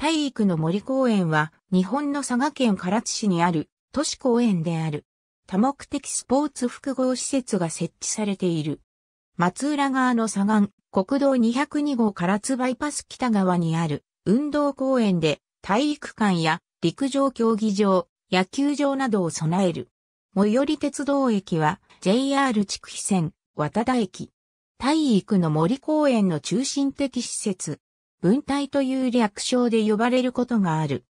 体育の森公園は日本の佐賀県唐津市にある都市公園である。多目的スポーツ複合施設が設置されている。松浦側の左岸、国道202号唐津バイパス北側にある運動公園で体育館や陸上競技場、野球場などを備える。最寄り鉄道駅は JR 筑肥線、渡田駅。体育の森公園の中心的施設。分体という略称で呼ばれることがある。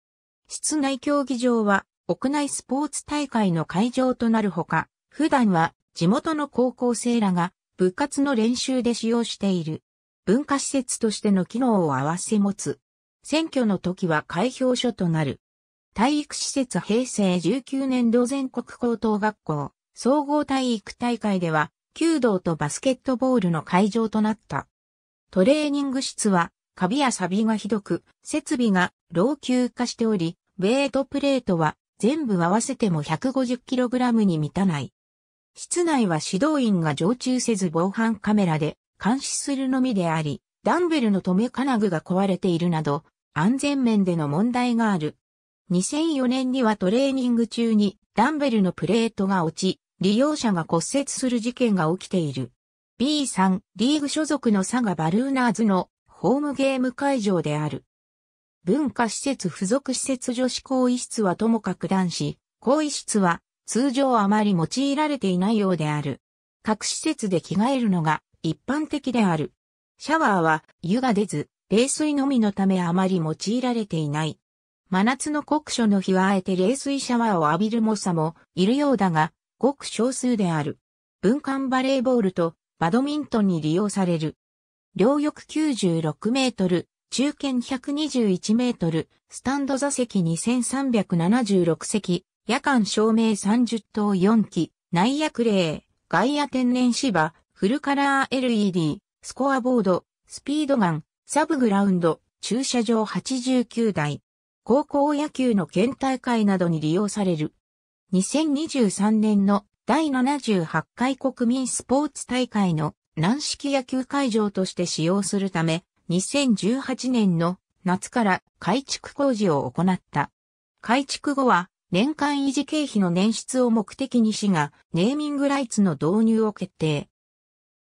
室内競技場は屋内スポーツ大会の会場となるほか、普段は地元の高校生らが部活の練習で使用している。文化施設としての機能を併せ持つ。選挙の時は開票所となる。体育施設平成19年度全国高等学校総合体育大会では、弓道とバスケットボールの会場となった。トレーニング室はカビやサビがひどく、設備が老朽化しており、ベートプレートは全部合わせても 150kg に満たない。室内は指導員が常駐せず防犯カメラで監視するのみであり、ダンベルの留め金具が壊れているなど、安全面での問題がある。2004年にはトレーニング中にダンベルのプレートが落ち、利用者が骨折する事件が起きている。B 3リーグ所属の佐賀バルーナーズのホームゲーム会場である。文化施設付属施設女子更衣室はともかく男子、更衣室は通常あまり用いられていないようである。各施設で着替えるのが一般的である。シャワーは湯が出ず、冷水のみのためあまり用いられていない。真夏の酷暑の日はあえて冷水シャワーを浴びる猛者もいるようだが、ごく少数である。文館バレーボールとバドミントンに利用される。両翼96メートル、中堅121メートル、スタンド座席2376席、夜間照明30灯4機、内野クレー、外野天然芝、フルカラー LED、スコアボード、スピードガン、サブグラウンド、駐車場89台。高校野球の県大会などに利用される。2023年の第78回国民スポーツ大会の軟式野球会場として使用するため、2018年の夏から改築工事を行った。改築後は、年間維持経費の捻出を目的に市が、ネーミングライツの導入を決定。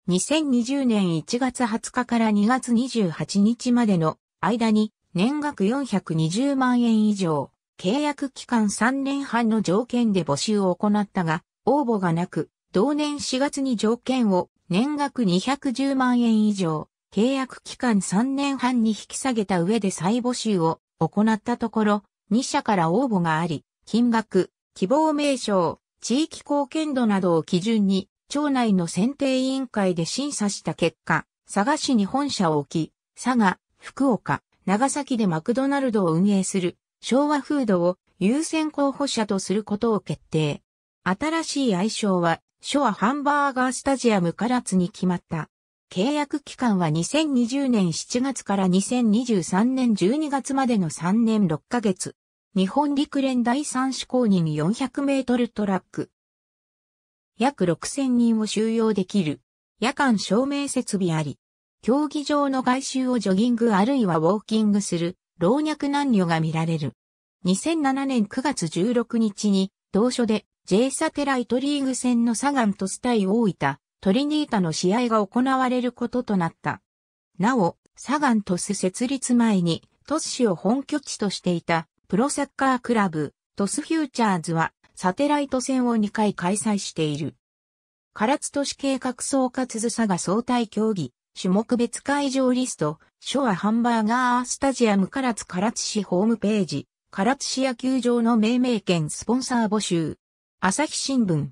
2020年1月20日から2月28日までの間に、年額420万円以上、契約期間3年半の条件で募集を行ったが、応募がなく、同年4月に条件を年額210万円以上、契約期間3年半に引き下げた上で再募集を行ったところ、2社から応募があり、金額、希望名称、地域貢献度などを基準に、町内の選定委員会で審査した結果、佐賀市に本社を置き、佐賀、福岡、長崎でマクドナルドを運営する昭和フードを優先候補者とすることを決定。新しい愛称はショアハンバーガースタジアム唐津に決まった。契約期間は2020年7月から2023年12月までの3年6ヶ月。日本陸連第三種公認400メートルトラック。約6000人を収容できる。夜間照明設備あり。競技場の外周をジョギングあるいはウォーキングする老若男女が見られる。2007年9月16日に同所で J サテライトリーグ戦のサガントス対大分、トリニータの試合が行われることとなった。なお、サガントス設立前に、トス市を本拠地としていた、プロサッカークラブ、トスフューチャーズは、サテライト戦を2回開催している。唐津都市計画総括図佐賀総体競技、種目別会場リスト、ショアハンバーガースタジアム唐津唐津市ホームページ、唐津市野球場の命名権スポンサー募集。朝日新聞。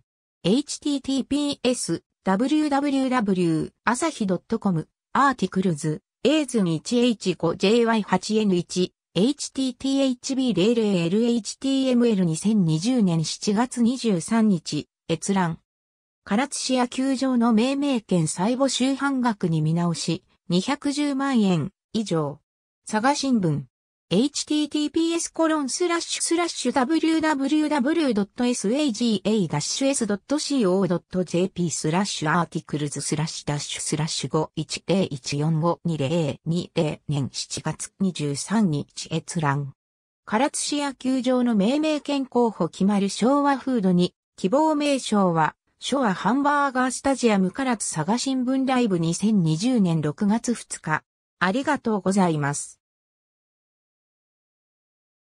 https www 朝日 .com アーティクルズ a ズ 1h5jy8n1 hthb00lhtml2020 t 年7月23日閲覧唐津市野球場の命名権最後周半額に見直し210万円以上佐賀新聞 https www.saga-s.co.jp スラッシュアーティクルズスラッシュダッシュスラッシュ51014520020年7月23日閲覧。唐津市野球場の命名権候補決まる昭和フードに、希望名称は、昭和ハンバーガースタジアム唐津佐賀新聞ライブ2020年6月2日。ありがとうございます。